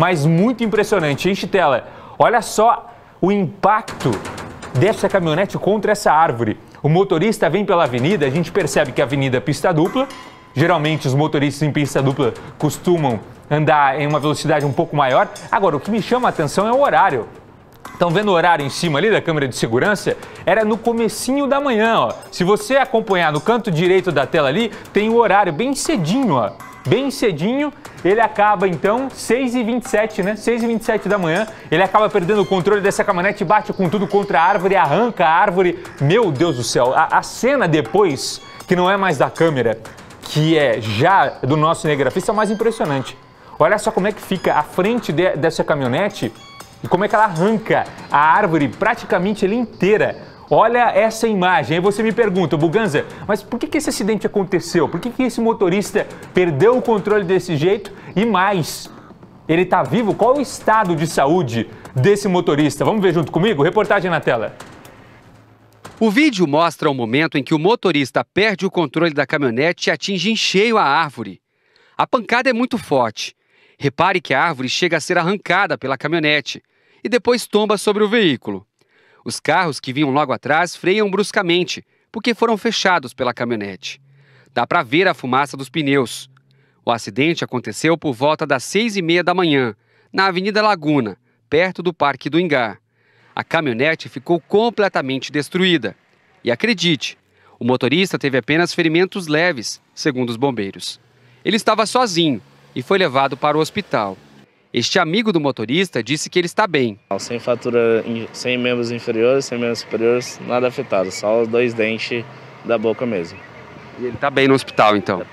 mas muito impressionante. Enche tela. Olha só o impacto dessa caminhonete contra essa árvore. O motorista vem pela avenida, a gente percebe que a avenida é pista dupla. Geralmente os motoristas em pista dupla costumam andar em uma velocidade um pouco maior. Agora, o que me chama a atenção é o horário. Estão vendo o horário em cima ali da câmera de segurança? Era no comecinho da manhã, ó. Se você acompanhar no canto direito da tela ali, tem o horário bem cedinho, ó bem cedinho. Ele acaba então 6h27, né? 6h27 da manhã. Ele acaba perdendo o controle dessa caminhonete, bate com tudo contra a árvore, arranca a árvore. Meu Deus do céu, a, a cena depois, que não é mais da câmera, que é já do nosso cinegrafista, é mais impressionante. Olha só como é que fica a frente de, dessa caminhonete e como é que ela arranca a árvore praticamente inteira Olha essa imagem. Aí você me pergunta, Buganza, mas por que, que esse acidente aconteceu? Por que, que esse motorista perdeu o controle desse jeito? E mais, ele está vivo? Qual o estado de saúde desse motorista? Vamos ver junto comigo? Reportagem na tela. O vídeo mostra o momento em que o motorista perde o controle da caminhonete e atinge em cheio a árvore. A pancada é muito forte. Repare que a árvore chega a ser arrancada pela caminhonete e depois tomba sobre o veículo. Os carros que vinham logo atrás freiam bruscamente, porque foram fechados pela caminhonete. Dá para ver a fumaça dos pneus. O acidente aconteceu por volta das seis e meia da manhã, na Avenida Laguna, perto do Parque do Ingá. A caminhonete ficou completamente destruída. E acredite, o motorista teve apenas ferimentos leves, segundo os bombeiros. Ele estava sozinho e foi levado para o hospital. Este amigo do motorista disse que ele está bem. Sem fatura, sem membros inferiores, sem membros superiores, nada afetado, só os dois dentes da boca mesmo. E ele está bem no hospital então?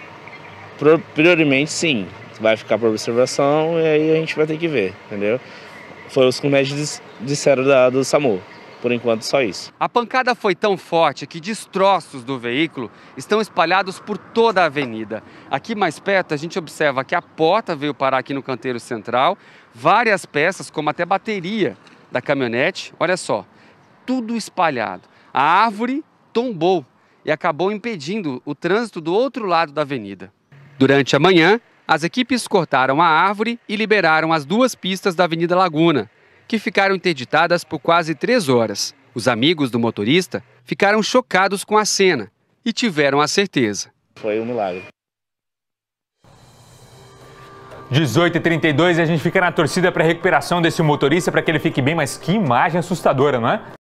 Priormente sim, vai ficar para observação e aí a gente vai ter que ver, entendeu? Foi os que os médicos disseram da, do SAMU. Por enquanto, só isso. A pancada foi tão forte que destroços do veículo estão espalhados por toda a avenida. Aqui mais perto, a gente observa que a porta veio parar aqui no canteiro central, várias peças, como até bateria da caminhonete. Olha só, tudo espalhado. A árvore tombou e acabou impedindo o trânsito do outro lado da avenida. Durante a manhã, as equipes cortaram a árvore e liberaram as duas pistas da Avenida Laguna, que ficaram interditadas por quase três horas. Os amigos do motorista ficaram chocados com a cena e tiveram a certeza. Foi um milagre. 18 e 32 e a gente fica na torcida para a recuperação desse motorista para que ele fique bem, mas que imagem assustadora, não é?